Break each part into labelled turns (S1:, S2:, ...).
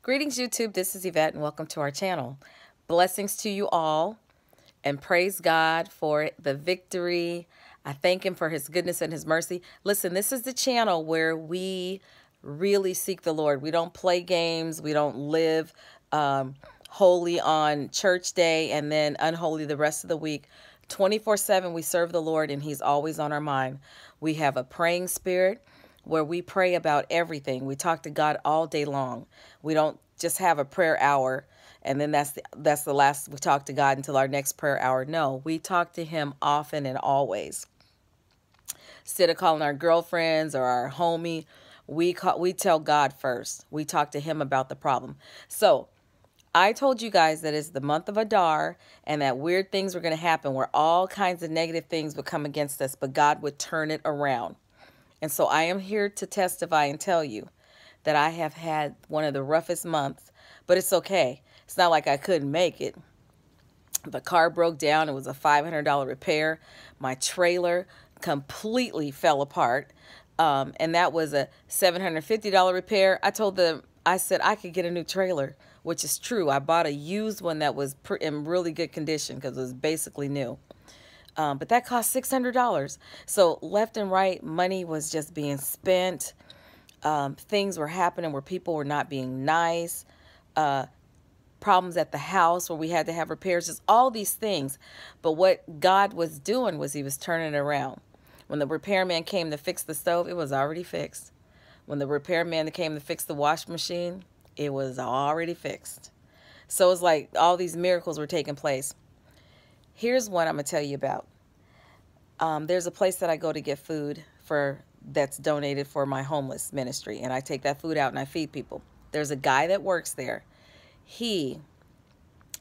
S1: Greetings, YouTube. This is Yvette, and welcome to our channel. Blessings to you all, and praise God for the victory. I thank Him for His goodness and His mercy. Listen, this is the channel where we really seek the Lord. We don't play games, we don't live um, holy on church day and then unholy the rest of the week. 24 7, we serve the Lord, and He's always on our mind. We have a praying spirit where we pray about everything. We talk to God all day long. We don't just have a prayer hour and then that's the, that's the last we talk to God until our next prayer hour. No, we talk to him often and always. Instead of calling our girlfriends or our homie, we call, we tell God first. We talk to him about the problem. So, I told you guys that it's the month of Adar and that weird things were going to happen where all kinds of negative things would come against us, but God would turn it around. And so I am here to testify and tell you that I have had one of the roughest months, but it's okay. It's not like I couldn't make it. The car broke down. It was a $500 repair. My trailer completely fell apart. Um, and that was a $750 repair. I told them, I said I could get a new trailer, which is true. I bought a used one that was in really good condition because it was basically new. Um, but that cost $600. So left and right, money was just being spent. Um, things were happening where people were not being nice. Uh, problems at the house where we had to have repairs, just all these things. But what God was doing was he was turning around. When the repairman came to fix the stove, it was already fixed. When the repairman came to fix the wash machine, it was already fixed. So it's like all these miracles were taking place. Here's one I'm going to tell you about. Um, there's a place that I go to get food for that's donated for my homeless ministry, and I take that food out and I feed people. There's a guy that works there. He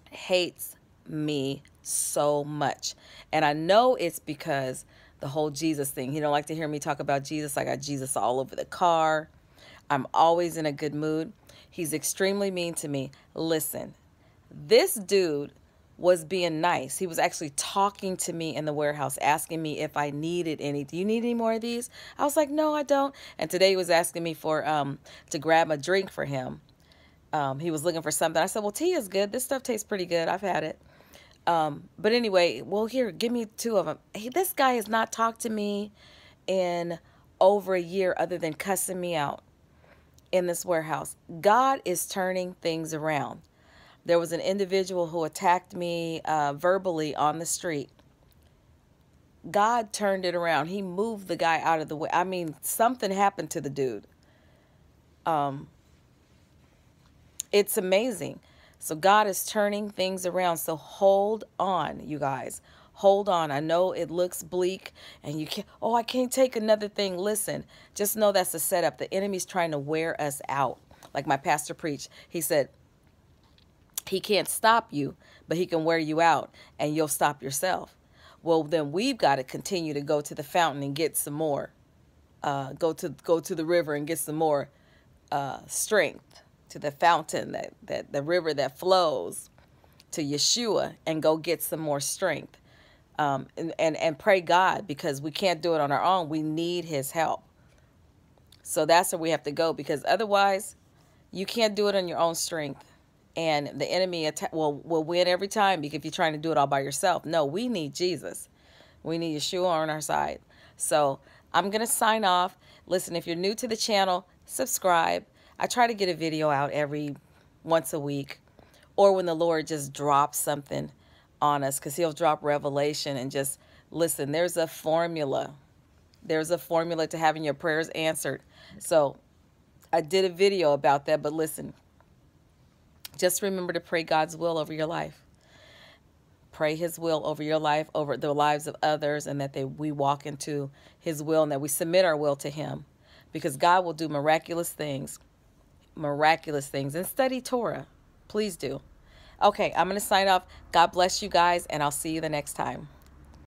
S1: hates me so much. And I know it's because the whole Jesus thing. He don't like to hear me talk about Jesus. I got Jesus all over the car. I'm always in a good mood. He's extremely mean to me. Listen, this dude was being nice. He was actually talking to me in the warehouse, asking me if I needed any. Do you need any more of these? I was like, no, I don't. And today he was asking me for um, to grab a drink for him. Um, he was looking for something. I said, well, tea is good. This stuff tastes pretty good. I've had it. Um, but anyway, well, here, give me two of them. Hey, this guy has not talked to me in over a year other than cussing me out in this warehouse. God is turning things around. There was an individual who attacked me uh, verbally on the street. God turned it around. He moved the guy out of the way. I mean, something happened to the dude. Um, it's amazing. So God is turning things around. So hold on, you guys. Hold on. I know it looks bleak and you can't, oh, I can't take another thing. Listen, just know that's a setup. The enemy's trying to wear us out. Like my pastor preached, he said, he can't stop you, but he can wear you out and you'll stop yourself. Well, then we've got to continue to go to the fountain and get some more. Uh, go to go to the river and get some more uh, strength to the fountain that, that the river that flows to Yeshua and go get some more strength um, and, and and pray God because we can't do it on our own. We need His help. So that's where we have to go because otherwise, you can't do it on your own strength and the enemy atta- will will win every time if you're trying to do it all by yourself. No, we need Jesus. We need Yeshua on our side. So I'm gonna sign off. Listen, if you're new to the channel, subscribe. I try to get a video out every once a week, or when the Lord just drops something on us, because He'll drop revelation and just listen. There's a formula. There's a formula to having your prayers answered. So I did a video about that, but listen, just remember to pray God's will over your life. Pray his will over your life, over the lives of others, and that they, we walk into his will and that we submit our will to him because God will do miraculous things, miraculous things. And study Torah. Please do. Okay, I'm going to sign off. God bless you guys, and I'll see you the next time.